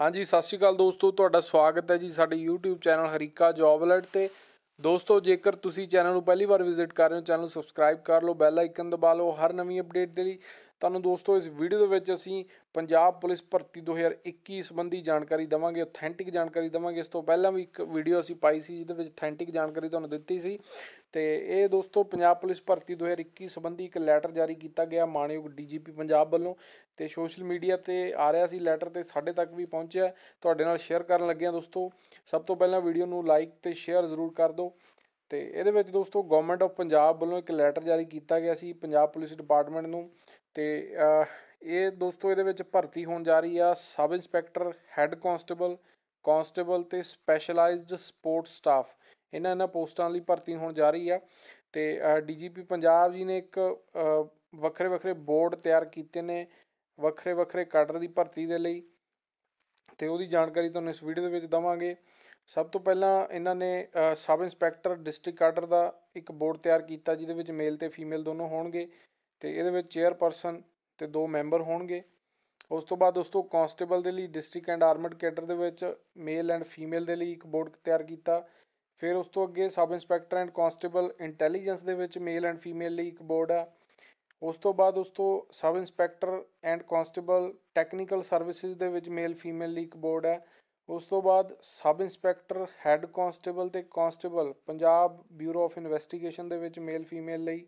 ਹਾਂਜੀ ਸਤਿ ਸ਼੍ਰੀ ਅਕਾਲ ਦੋਸਤੋ ਤੁਹਾਡਾ ਸਵਾਗਤ ਹੈ ਜੀ ਸਾਡੇ YouTube channel Harika job alert ਤੇ ਦੋਸਤੋ ਜੇਕਰ ਤੁਸੀਂ ਚੈਨਲ ਨੂੰ ਪਹਿਲੀ ਵਾਰ ਵਿਜ਼ਿਟ ਕਰ ਰਹੇ ਹੋ ਚੈਨਲ ਨੂੰ ਸਬਸਕ੍ਰਾਈਬ ਕਰ ਲਓ ਬੈਲ ਆਈਕਨ ਦਬਾ ਲਓ ਹਰ ਨਵੀਂ ਅਪਡੇਟ ਦੇ ਲਈ ਤੁਹਾਨੂੰ ਦੋਸਤੋ ਇਸ ਵੀਡੀਓ ਦੇ ਵਿੱਚ ਅਸੀਂ ਪੰਜਾਬ ਪੁਲਿਸ ਭਰਤੀ 2021 ਸੰਬੰਧੀ ਜਾਣਕਾਰੀ ਦਵਾਂਗੇ ਅਥੈਂਟਿਕ ਜਾਣਕਾਰੀ ਦਵਾਂਗੇ ਇਸ ਤੋਂ ਪਹਿਲਾਂ ਵੀ ਇੱਕ ਵੀਡੀਓ ਅਸੀਂ ਪਾਈ ਸੀ ਜਿਹਦੇ ਵਿੱਚ ਅਥੈਂਟਿਕ ਜਾਣਕਾਰੀ ਤੁਹਾਨੂੰ ਦਿੱਤੀ ਸੀ ਤੇ ਇਹ ਦੋਸਤੋ ਪੰਜਾਬ ਪੁਲਿਸ ਭਰਤੀ 2021 ਸੰਬੰਧੀ ਇੱਕ ਲੈਟਰ ਜਾਰੀ ਕੀਤਾ ਗਿਆ ਮਾਨਯੋਗ ਡੀਜੀਪੀ ਪੰਜਾਬ ਵੱਲੋਂ ਤੇ ਸੋਸ਼ਲ ਮੀਡੀਆ ਤੇ ਆ ਰਿਹਾ ਸੀ ਲੈਟਰ ਤੇ ਸਾਡੇ ਤੱਕ ਵੀ ਪਹੁੰਚਿਆ ਤੁਹਾਡੇ ਨਾਲ ਸ਼ੇਅਰ ਕਰਨ ਲੱਗਿਆ ਦੋਸਤੋ ਸਭ ਤੋਂ ਪਹਿਲਾਂ ਵੀਡੀਓ ਨੂੰ ਲਾਈਕ ਤੇ ਸ਼ੇਅਰ ਜ਼ਰੂਰ ਕਰ ਦਿਓ ਤੇ ਇਹਦੇ ਵਿੱਚ ਦੋਸਤੋ ਗਵਰਨਮੈਂਟ ਆਫ ਪੰਜਾਬ ਵੱਲੋਂ ਇੱਕ ਲੈਟਰ ਜਾਰੀ ਕੀਤਾ ਗਿਆ ਸੀ ਪੰਜਾਬ ਪੁਲਿਸ ਡਿਪਾਰਟਮੈਂਟ ਨੂੰ ਤੇ ਇਹ ਦੋਸਤੋ ਇਹਦੇ ਵਿੱਚ ਭਰਤੀ ਹੋਣ ਜਾ ਰਹੀ ਆ sub inspector head constable constable ਤੇ ਸਪੈਸ਼ਲਾਈਜ਼ਡ ਸਪੋਰਟ ਸਟਾਫ ਇਹਨਾਂ ਇਹਨਾਂ ਪੋਸਟਾਂ ਲਈ ਭਰਤੀ ਹੋਣ ਜਾ ਰਹੀ ਆ ਤੇ ਡੀਜੀਪੀ ਪੰਜਾਬ ਜੀ ਨੇ ਇੱਕ ਵੱਖਰੇ ਵੱਖਰੇ ਬੋਰਡ ਤਿਆਰ ਕੀਤੇ ਨੇ ਵੱਖਰੇ ਵੱਖਰੇ ਕਾਡਰ ਦੀ ਭਰਤੀ ਦੇ ਲਈ ਤੇ ਉਹਦੀ ਜਾਣਕਾਰੀ ਤੁਹਾਨੂੰ ਇਸ ਵੀਡੀਓ ਦੇ ਵਿੱਚ ਦਵਾਂਗੇ ਸਭ ਤੋਂ ਪਹਿਲਾਂ ਇਹਨਾਂ ਨੇ ਸਬ ਇੰਸਪੈਕਟਰ ਡਿਸਟ੍ਰਿਕਟ ਕਾਡਰ ਦਾ ਇੱਕ ਬੋਰਡ ਤਿਆਰ ਕੀਤਾ ਜਿਹਦੇ ਵਿੱਚ ਮੇਲ ਤੇ ਫੀਮੇਲ ਦੋਨੋਂ ਹੋਣਗੇ ਤੇ ਇਹਦੇ ਵਿੱਚ ਚੇਅਰਪਰਸਨ ਤੇ ਦੋ ਮੈਂਬਰ ਹੋਣਗੇ ਉਸ ਤੋਂ ਬਾਅਦ ਦੋਸਤੋ ਕਾਂਸਟੇਬਲ ਦੇ ਲਈ ਡਿਸਟ੍ਰਿਕਟ ਐਂਡ ਆਰਮਡ ਕੈਡਰ ਦੇ ਵਿੱਚ ਮੇਲ ਐਂਡ ਫੀਮੇਲ ਦੇ ਲਈ ਇੱਕ ਬੋਰਡ ਤਿਆਰ ਕੀਤਾ ਫਿਰ ਉਸ ਤੋਂ ਅੱਗੇ sub inspector and constable intelligence ਦੇ ਵਿੱਚ ਮੇਲ ਐਂਡ ਫੀਮੇਲ ਲਈ ਇੱਕ ਬੋਰਡ ਆ ਉਸ ਤੋਂ ਬਾਅਦ ਉਸ ਤੋਂ sub inspector and constable technical services ਦੇ ਵਿੱਚ ਮੇਲ ਫੀਮੇਲ ਲਈ ਇੱਕ ਬੋਰਡ ਹੈ ਉਸ ਤੋਂ ਬਾਅਦ ਸਬ ਇੰਸਪੈਕਟਰ ਹੈੱਡ ਕਨਸਟੇਬਲ ਤੇ constable Punjab bureau of investigation ਦੇ ਵਿੱਚ ਮੇਲ ਫੀਮੇਲ ਲਈ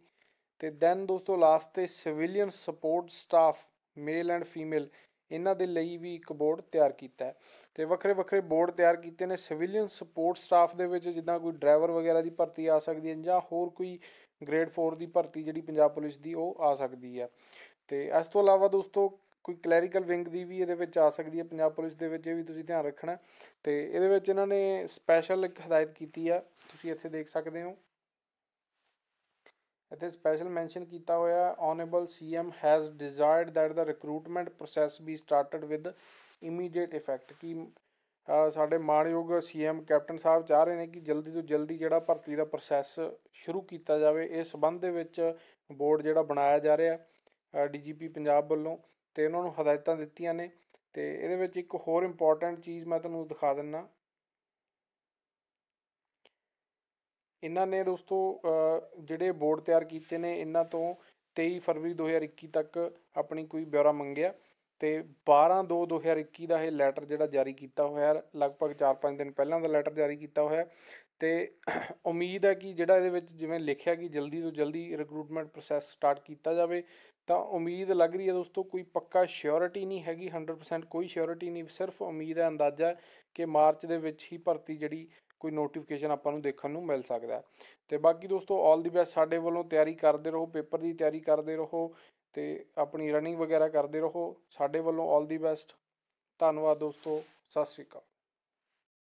ਤੇ ਦੈਨ ਦੋਸਤੋ ਲਾਸਟ ਤੇ civilian support staff male and female ਇਹਨਾਂ ਦੇ ਲਈ ਵੀ ਇੱਕ ਬੋਰਡ ਤਿਆਰ ਕੀਤਾ ਹੈ ਤੇ ਵੱਖਰੇ ਵੱਖਰੇ ਬੋਰਡ ਤਿਆਰ ਕੀਤੇ ਨੇ ਸਿਵਿਲੀਅਨ ਸਪੋਰਟ ਸਟਾਫ ਦੇ ਵਿੱਚ ਜਿੱਦਾਂ ਕੋਈ ਡਰਾਈਵਰ ਵਗੈਰਾ ਦੀ ਭਰਤੀ ਆ ਸਕਦੀ ਹੈ ਜਾਂ ਹੋਰ ਕੋਈ ਗ੍ਰੇਡ 4 ਦੀ ਭਰਤੀ ਜਿਹੜੀ ਪੰਜਾਬ ਪੁਲਿਸ ਦੀ ਉਹ ਆ ਸਕਦੀ ਹੈ ਤੇ ਇਸ ਤੋਂ ਇਲਾਵਾ ਦੋਸਤੋ ਕੋਈ ਕਲੈਰੀਕਲ ਵਿੰਗ ਦੀ ਵੀ ਇਹਦੇ ਵਿੱਚ ਆ ਸਕਦੀ ਹੈ ਪੰਜਾਬ ਪੁਲਿਸ ਦੇ ਵਿੱਚ ਇਹ ਵੀ ਤੁਸੀਂ ਧਿਆਨ ਰੱਖਣਾ ਤੇ ਇਹਦੇ ਵਿੱਚ ਇਹਨਾਂ ਨੇ ਸਪੈਸ਼ਲ ਇੱਕ ਹਦਾਇਤ ਕੀਤੀ ਆ ਤੁਸੀਂ ਇੱਥੇ ਦੇਖ ਸਕਦੇ ਹੋ ਇੱਥੇ ਸਪੈਸ਼ਲ ਮੈਂਸ਼ਨ ਕੀਤਾ ਹੋਇਆ honourable CM has desired that the recruitment process be started with immediate effect ਕਿ ਸਾਡੇ ਮਾਣਯੋਗ ਸੀਐਮ ਕੈਪਟਨ ਸਾਹਿਬ ਚਾਹ ਰਹੇ ਨੇ ਕਿ ਜਲਦੀ ਤੋਂ ਜਲਦੀ ਜਿਹੜਾ ਭਰਤੀ ਦਾ ਪ੍ਰੋਸੈਸ ਸ਼ੁਰੂ ਕੀਤਾ ਜਾਵੇ ਇਸ ਸੰਬੰਧ ਦੇ ਵਿੱਚ ਬੋਰਡ ਜਿਹੜਾ ਬਣਾਇਆ ਜਾ ਰਿਹਾ ਡੀਜੀਪੀ ਪੰਜਾਬ ਵੱਲੋਂ ਤੇ ਉਹਨਾਂ ਨੂੰ ਹਦਾਇਤਾਂ ਦਿੱਤੀਆਂ ਨੇ ਤੇ ਇਹਦੇ ਵਿੱਚ ਇੱਕ ਹੋਰ ਇੰਪੋਰਟੈਂਟ ਚੀਜ਼ ਮੈਂ ਤੁਹਾਨੂੰ ਦਿਖਾ ਦਿੰਨਾ ਇਹਨਾਂ ਨੇ ਦੋਸਤੋ ਜਿਹੜੇ ਬੋਰਡ ਤਿਆਰ ਕੀਤੇ ਨੇ ਇਹਨਾਂ ਤੋਂ 23 ਫਰਵਰੀ 2021 ਤੱਕ ਆਪਣੀ ਕੋਈ ਬਿਉਰਾ ਮੰਗਿਆ ਤੇ 12 2 2021 ਦਾ ਇਹ ਲੈਟਰ ਜਿਹੜਾ ਜਾਰੀ ਕੀਤਾ ਹੋਇਆ ਹੈ ਲਗਭਗ 4-5 ਦਿਨ ਪਹਿਲਾਂ ਦਾ ਲੈਟਰ ਜਾਰੀ ਕੀਤਾ ਹੋਇਆ ਤੇ ਉਮੀਦ ਹੈ ਕਿ ਜਿਹੜਾ ਇਹਦੇ ਵਿੱਚ ਜਿਵੇਂ ਲਿਖਿਆ ਕਿ ਜਲਦੀ ਤੋਂ ਜਲਦੀ ਰਿਕਰੂਟਮੈਂਟ ਪ੍ਰੋਸੈਸ ਸਟਾਰਟ ਕੀਤਾ ਜਾਵੇ ਤਾਂ ਉਮੀਦ ਲੱਗ ਰਹੀ ਹੈ ਦੋਸਤੋ ਕੋਈ ਪੱਕਾ ਸ਼ਿਓਰਿਟੀ ਨਹੀਂ ਹੈਗੀ 100% ਕੋਈ ਸ਼ਿਓਰਿਟੀ ਨਹੀਂ ਸਿਰਫ ਉਮੀਦ ਹੈ ਅੰਦਾਜ਼ਾ ਕਿ ਮਾਰਚ ਦੇ ਵਿੱਚ ਹੀ ਭਰਤੀ ਜਿਹੜੀ ਕੋਈ ਨੋਟੀਫਿਕੇਸ਼ਨ ਆਪਾਂ ਨੂੰ ਦੇਖਣ ਨੂੰ ਮਿਲ ਸਕਦਾ ਤੇ ਬਾਕੀ ਦੋਸਤੋ ਆਲ ਦੀ ਬੈਸਟ ਸਾਡੇ ਵੱਲੋਂ ਤਿਆਰੀ ਕਰਦੇ ਰਹੋ ਪੇਪਰ ਦੀ ਤਿਆਰੀ ਕਰਦੇ ਰਹੋ ਤੇ ਆਪਣੀ ਰਨਿੰਗ ਵਗੈਰਾ ਕਰਦੇ ਰਹੋ ਸਾਡੇ ਵੱਲੋਂ ਆਲ ਦੀ ਬੈਸਟ ਧੰਨਵਾਦ ਦੋਸਤੋ ਸਤਿ ਸ਼੍ਰੀ ਅਕਾਲ